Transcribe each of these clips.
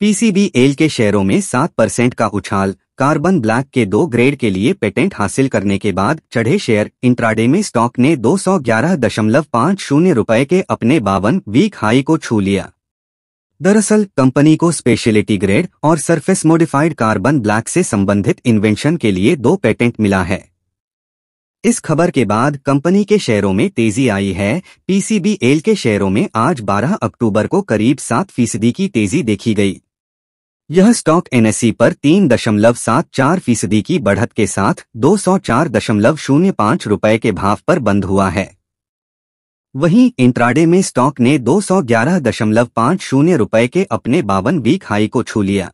PCBL के शेयरों में सात परसेंट का उछाल कार्बन ब्लैक के दो ग्रेड के लिए पेटेंट हासिल करने के बाद चढ़े शेयर इंट्राडे में स्टॉक ने दो सौ ग्यारह दशमलव पाँच शून्य रुपए के अपने बावन वीक हाई को छू लिया दरअसल कंपनी को स्पेशलिटी ग्रेड और सरफेस मोडिफाइड कार्बन ब्लैक से संबंधित इन्वेंशन के लिए दो पेटेंट मिला है इस खबर के बाद कंपनी के शेयरों में तेजी आई है पीसीबीएल के शेयरों में आज 12 अक्टूबर को करीब सात फीसदी की तेजी देखी गई यह स्टॉक एनएससी e पर तीन दशमलव सात चार फीसदी की बढ़त के साथ दो सौ चार दशमलव शून्य पाँच रुपये के भाव पर बंद हुआ है वहीं इंट्राडे में स्टॉक ने दो सौ ग्यारह दशमलव पाँच शून्य रुपये के अपने बावन वीक हाई को छू लिया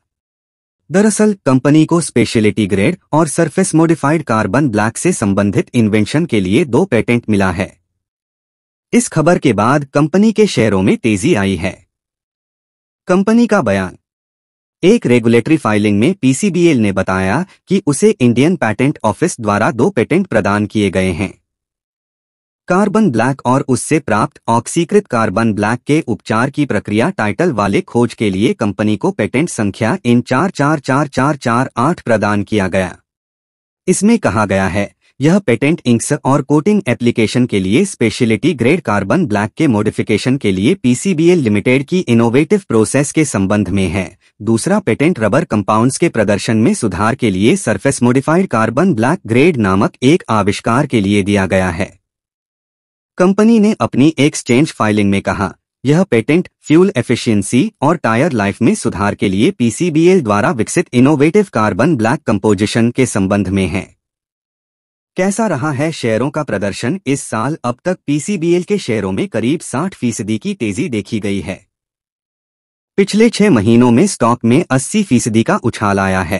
दरअसल कंपनी को स्पेशलिटी ग्रेड और सरफेस मोडिफाइड कार्बन ब्लैक से संबंधित इन्वेंशन के लिए दो पेटेंट मिला है इस खबर के बाद कंपनी के शेयरों में तेजी आई है कंपनी का बयान एक रेगुलेटरी फाइलिंग में पीसीबीएल ने बताया कि उसे इंडियन पेटेंट ऑफिस द्वारा दो पेटेंट प्रदान किए गए हैं कार्बन ब्लैक और उससे प्राप्त ऑक्सीकृत कार्बन ब्लैक के उपचार की प्रक्रिया टाइटल वाले खोज के लिए कंपनी को पेटेंट संख्या इन चार चार चार चार चार आठ प्रदान किया गया इसमें कहा गया है यह पेटेंट इंक्स और कोटिंग एप्लीकेशन के लिए स्पेशलिटी ग्रेड कार्बन ब्लैक के मॉडिफिकेशन के लिए पीसीबीएल लिमिटेड की इनोवेटिव प्रोसेस के संबंध में है दूसरा पेटेंट रबर कंपाउंड्स के प्रदर्शन में सुधार के लिए surface modified carbon black grade नामक एक आविष्कार के लिए दिया गया है कंपनी ने अपनी एक्सचेंज फाइलिंग में कहा यह पेटेंट फ्यूल एफिशिएंसी और टायर लाइफ में सुधार के लिए पीसीबीएल द्वारा विकसित इनोवेटिव कार्बन ब्लैक कंपोजिशन के संबंध में है कैसा रहा है शेयरों का प्रदर्शन इस साल अब तक पीसीबीएल के शेयरों में करीब 60 फीसदी की तेजी देखी गई है पिछले छह महीनों में स्टॉक में 80 फीसदी का उछाल आया है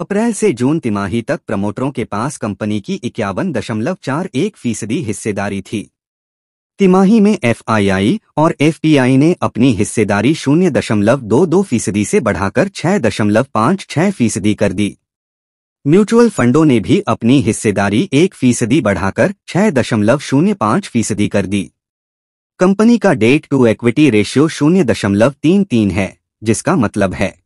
अप्रैल से जून तिमाही तक प्रमोटरों के पास कंपनी की इक्यावन दशमलव चार एक फीसदी हिस्सेदारी थी तिमाही में एफआईआई और एफपीआई ने अपनी हिस्सेदारी शून्य दशमलव दो दो फीसदी से बढ़ाकर छह दशमलव पाँच छह फीसदी कर दी म्यूचुअल फंडों ने भी अपनी हिस्सेदारी एक फीसदी बढ़ाकर छह दशमलव शून्य पाँच फीसदी कर दी कंपनी का डेट टू इक्विटी रेशियो शून्य दशमलव तीन तीन है जिसका मतलब है